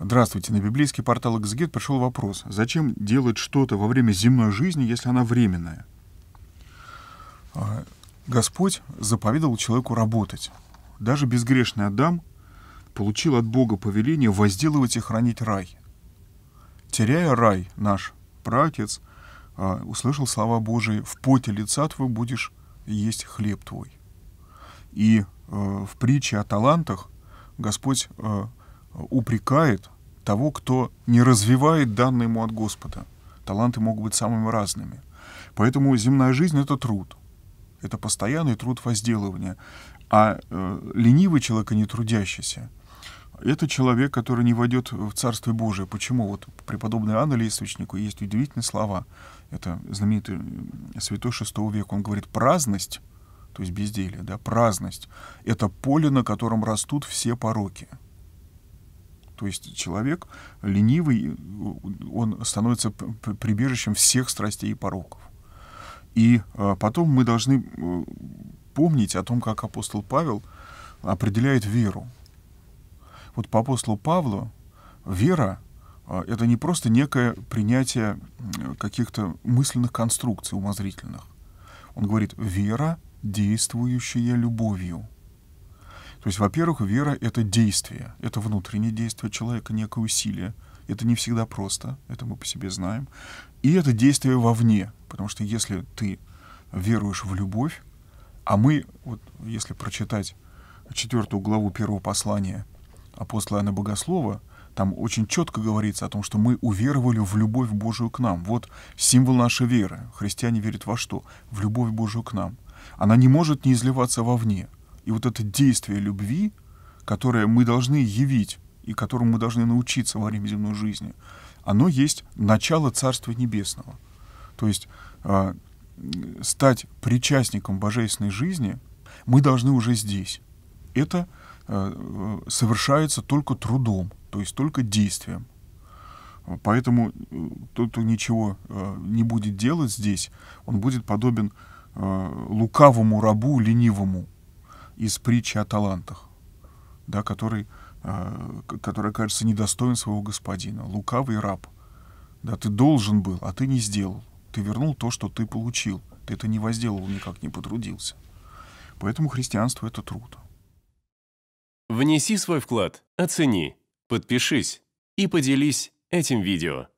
Здравствуйте. На библейский портал «Эксгид» пришел вопрос. Зачем делать что-то во время земной жизни, если она временная? А, Господь заповедовал человеку работать. Даже безгрешный Адам получил от Бога повеление возделывать и хранить рай. Теряя рай, наш праотец а, услышал слова Божии «В поте лица твой будешь есть хлеб твой». И а, в притче о талантах Господь упрекает того, кто не развивает данные ему от Господа. Таланты могут быть самыми разными. Поэтому земная жизнь — это труд. Это постоянный труд возделывания. А э, ленивый человек а не трудящийся — это человек, который не войдет в Царствие Божие. Почему? Вот преподобный Анна Лесовичнику есть удивительные слова. Это знаменитый э, святой шестого века. Он говорит, праздность, то есть безделие, да, праздность — это поле, на котором растут все пороки — то есть человек ленивый, он становится прибежищем всех страстей и пороков. И э, потом мы должны э, помнить о том, как апостол Павел определяет веру. Вот по апостолу Павлу вера э, — это не просто некое принятие каких-то мысленных конструкций умозрительных. Он говорит «вера, действующая любовью». То есть, во-первых, вера — это действие, это внутреннее действие человека, некое усилие. Это не всегда просто, это мы по себе знаем. И это действие вовне, потому что если ты веруешь в любовь, а мы, вот если прочитать четвертую главу первого послания апостола Иоанна Богослова, там очень четко говорится о том, что мы уверовали в любовь Божию к нам. Вот символ нашей веры. Христиане верят во что? В любовь Божию к нам. Она не может не изливаться вовне. И вот это действие любви, которое мы должны явить и которому мы должны научиться во время земной жизни, оно есть начало Царства Небесного. То есть э, стать причастником божественной жизни мы должны уже здесь. Это э, совершается только трудом, то есть только действием. Поэтому э, тот, кто ничего э, не будет делать здесь, он будет подобен э, лукавому рабу, ленивому, из притчи о талантах, да, который, э, который кажется недостоин своего господина, лукавый раб. Да, ты должен был, а ты не сделал. Ты вернул то, что ты получил. Ты это не возделал, никак не потрудился. Поэтому христианство — это труд. Внеси свой вклад, оцени, подпишись и поделись этим видео.